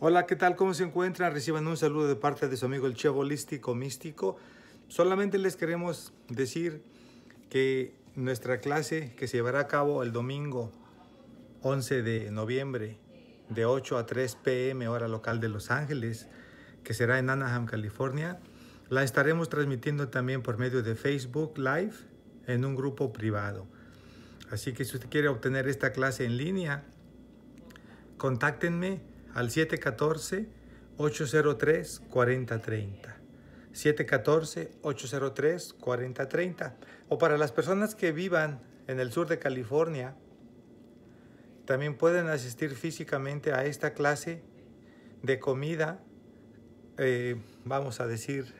Hola, ¿qué tal? ¿Cómo se encuentran? Reciban un saludo de parte de su amigo el chivo Holístico Místico. Solamente les queremos decir que nuestra clase que se llevará a cabo el domingo 11 de noviembre de 8 a 3 pm hora local de Los Ángeles, que será en Anaheim, California, la estaremos transmitiendo también por medio de Facebook Live en un grupo privado. Así que si usted quiere obtener esta clase en línea, contáctenme al 714-803-4030. 714-803-4030. O para las personas que vivan en el sur de California, también pueden asistir físicamente a esta clase de comida, eh, vamos a decir,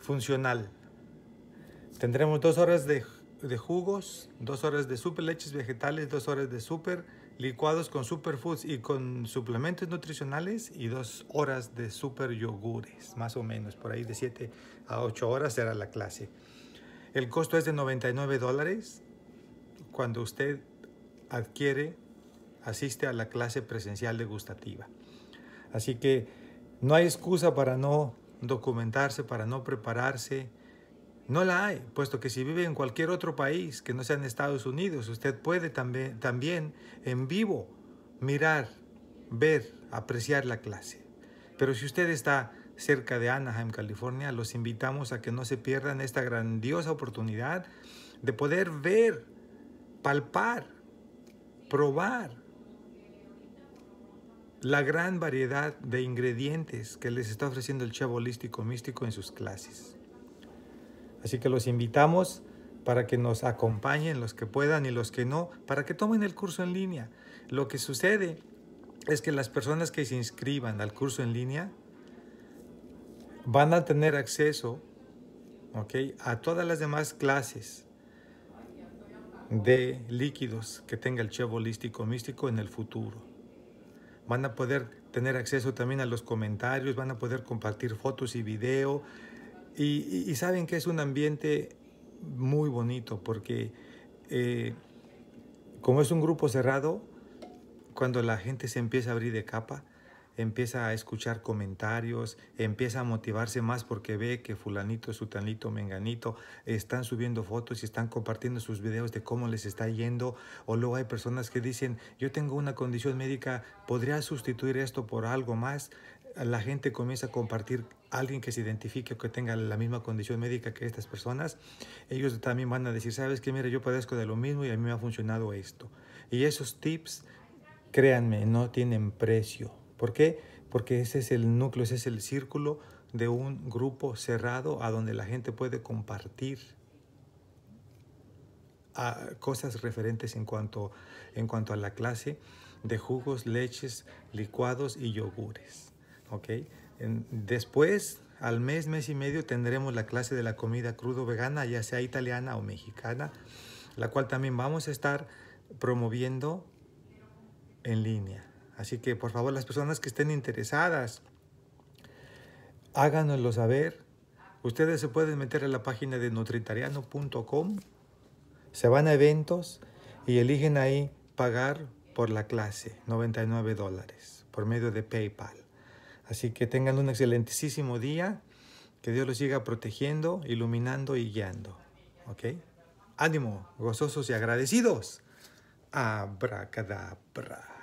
funcional. Tendremos dos horas de, de jugos, dos horas de super leches vegetales, dos horas de super licuados con superfoods y con suplementos nutricionales y dos horas de super yogures, más o menos, por ahí de 7 a 8 horas será la clase. El costo es de 99 dólares cuando usted adquiere, asiste a la clase presencial degustativa. Así que no hay excusa para no documentarse, para no prepararse, no la hay, puesto que si vive en cualquier otro país que no sea en Estados Unidos, usted puede también, en vivo mirar, ver, apreciar la clase. Pero si usted está cerca de Anaheim, California, los invitamos a que no se pierdan esta grandiosa oportunidad de poder ver, palpar, probar la gran variedad de ingredientes que les está ofreciendo el chavo holístico místico en sus clases. Así que los invitamos para que nos acompañen los que puedan y los que no, para que tomen el curso en línea. Lo que sucede es que las personas que se inscriban al curso en línea van a tener acceso a todas las demás clases de líquidos que tenga el chevo holístico místico en el futuro. Van a poder tener acceso también a los comentarios, van a poder compartir fotos y video, y, saben que es un ambiente muy bonito porque eh, como es un grupo cerrado, cuando la gente se empieza a abrir de capa, empieza a escuchar comentarios, empieza a motivarse más porque ve que fulanito, sutanito, menganito están subiendo fotos y están compartiendo sus videos de cómo les está yendo. O luego hay personas que dicen, yo tengo una condición médica, ¿podría sustituir esto por algo más? la gente comienza a compartir alguien que se identifique o que tenga la misma condición médica que estas personas, ellos también van a decir, sabes que, mira, yo padezco de lo mismo y a mí me ha funcionado esto. Y esos tips, créanme, no tienen precio. ¿Por qué? Porque ese es el núcleo, ese es el círculo de un grupo cerrado a donde la gente puede compartir ah, cosas referentes en cuanto a la clase de jugos, leches, licuados y yogures. ¿ok? Después, al mes, mes y medio, tendremos la clase de la comida crudo vegana, ya sea italiana o mexicana, la cual también vamos a estar promoviendo en línea. Así que, por favor, las personas que estén interesadas, háganoslo saber. Ustedes se pueden meter a la página de nutritariano.com, se van a eventos y eligen ahí pagar por la clase, 99 dólares, por medio de PayPal. Así que tengan un excelentísimo día. Que Dios los siga protegiendo, iluminando y guiando. ¿Ok? Ánimo, gozosos y agradecidos. Abracadabra.